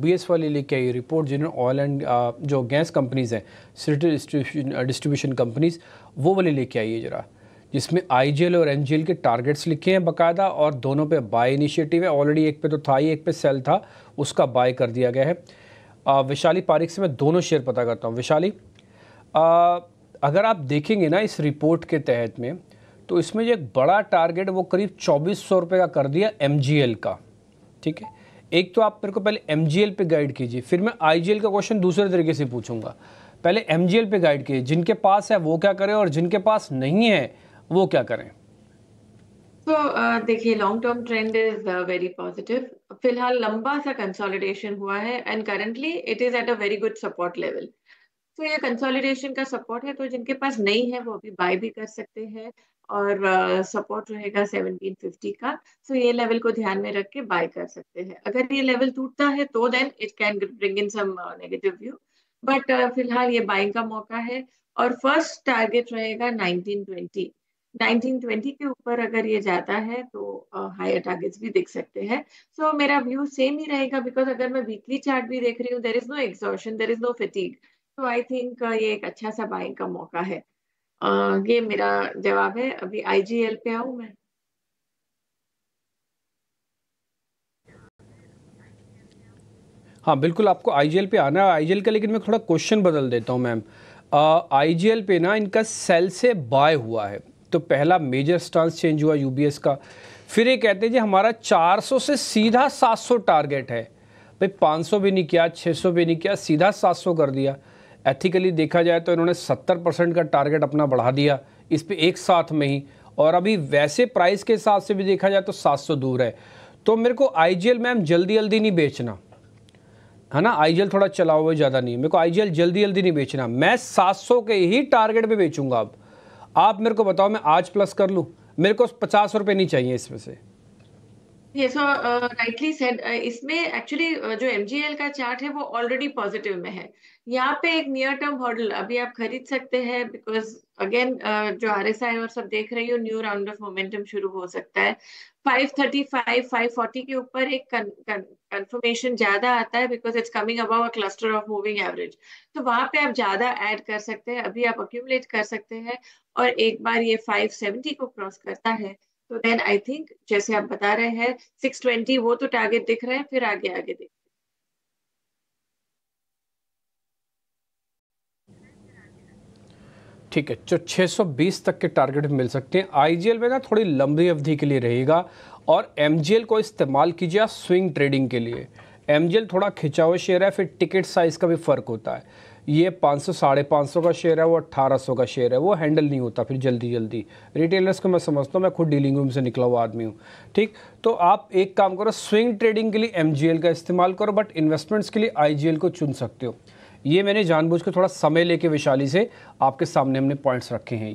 B S वाले लेके आई रिपोर्ट जिन्होंने ऑयल एंड uh, जो गैस कंपनीज़ हैं सिटी डिस्ट्रीब्यूशन कंपनीज़ वो वाले लेके आई है जरा जिसमें आई और एन के टारगेट्स लिखे हैं बकायदा और दोनों पे बाय इनिशिएटिव है ऑलरेडी एक पे तो था ही एक पे सेल था उसका बाय कर दिया गया है आ, uh, विशाली पारिक से मैं दोनों शेयर पता करता हूँ विशाली आ, uh, अगर आप देखेंगे ना इस रिपोर्ट के तहत में तो इसमें जो एक बड़ा टारगेट वो करीब चौबीस सौ रुपये का कर दिया एम का ठीक है एक तो आप मेरे को पहले एम जी एल पर गाइड कीजिए फिर मैं आई जी एल का क्वेश्चन दूसरे तरीके से पूछूंगा पहले एम जी एल पर गाइड कीजिए जिनके पास है वो क्या करें और जिनके पास नहीं है वो क्या करें तो देखिए long term trend is very positive फिलहाल लंबा सा कंसोलिडेशन हुआ है and currently it is at a very good support level तो ये कंसोलिडेशन का सपोर्ट है तो जिनके पास नहीं है वो अभी बाय भी कर सकते हैं और सपोर्ट रहेगा 1750 का सो so ये लेवल को ध्यान में रख के बाय कर सकते हैं अगर ये लेवल टूटता है तो then it can bring in some negative view but फिलहाल ये बाइंग का मौका है और फर्स्ट टारगेट रहेगा 1920 1920 के ऊपर अगर ये जाता है तो हायर uh, टारगेट्स भी दिख सकते हैं सो so, मेरा व्यू सेम ही रहेगा बिकॉज अगर मैं वीकली चार्ट भी देख रही हूँ there is no exhaustion there is no fatigue तो आई थिंक ये एक अच्छा सा बाइंग का मौका है ये मेरा जवाब है अभी आईजीएल पे आऊ मैं हाँ बिल्कुल आपको आईजीएल पे आना है आईजीएल का लेकिन मैं थोड़ा क्वेश्चन बदल देता हूँ मैम आईजीएल पे ना इनका सेल से बाय हुआ है तो पहला मेजर स्टांस चेंज हुआ यूबीएस का फिर ये कहते हैं जी हमारा 400 से सीधा 700 टारगेट है भाई 500 भी नहीं किया 600 भी नहीं किया सीधा 700 कर दिया एथिकली देखा जाए तो इन्होंने 70 परसेंट का टारगेट अपना बढ़ा दिया इस पर एक साथ में ही और अभी वैसे प्राइस के हिसाब से भी देखा जाए तो 700 दूर है तो मेरे को आई मैम जल्दी जल्दी नहीं बेचना है ना आई थोड़ा चला हुआ ज़्यादा नहीं मेरे को आई जल्दी जल्दी नहीं बेचना मैं सौ के ही टारगेट पर बेचूँगा अब आप मेरे को बताओ मैं आज प्लस कर लूँ मेरे को पचास रुपये नहीं चाहिए इसमें से ये सो राइटली सेड इसमें एक्चुअली uh, जो एम का चार्ट है वो ऑलरेडी पॉजिटिव में है यहाँ पे एक नियर टर्म हॉर्डल अभी आप खरीद सकते हैं बिकॉज अगेन uh, जो आर एस आई और सब देख रही हो न्यू राउंड ऑफ मोमेंटम शुरू हो सकता है 535 540 के ऊपर एक कंफर्मेशन ज्यादा आता है because it's coming above a cluster of moving average तो वहां पे आप ज्यादा ऐड कर सकते हैं अभी आप अक्यूमुलेट कर सकते हैं और एक बार ये 570 को क्रॉस करता है तो देन आई थिंक जैसे आप बता रहे हैं सिक्स ट्वेंटी वो तो टारगेट दिख रहे हैं फिर आगे आगे दिख ठीक है जो 620 तक के टारगेट मिल सकते हैं आईजीएल में ना थोड़ी लंबी अवधि के लिए रहेगा और एमजीएल को इस्तेमाल कीजिए आप स्विंग ट्रेडिंग के लिए एमजीएल थोड़ा खिंचाव शेयर है फिर टिकट साइज का भी फ़र्क होता है ये पाँच सौ साढ़े पाँच सौ का शेयर है वो अट्ठारह सौ का शेयर है वो हैंडल नहीं होता फिर जल्दी जल्दी रिटेलर्स को मैं समझता हूँ मैं खुद डीलिंग रूम से निकला हुआ आदमी हूँ ठीक तो आप एक काम करो स्विंग ट्रेडिंग के लिए एम का इस्तेमाल करो बट इन्वेस्टमेंट्स के लिए आई को चुन सकते हो ये मैंने जानबूझ के थोड़ा समय लेके वैशाली से आपके सामने हमने पॉइंट्स रखे हैं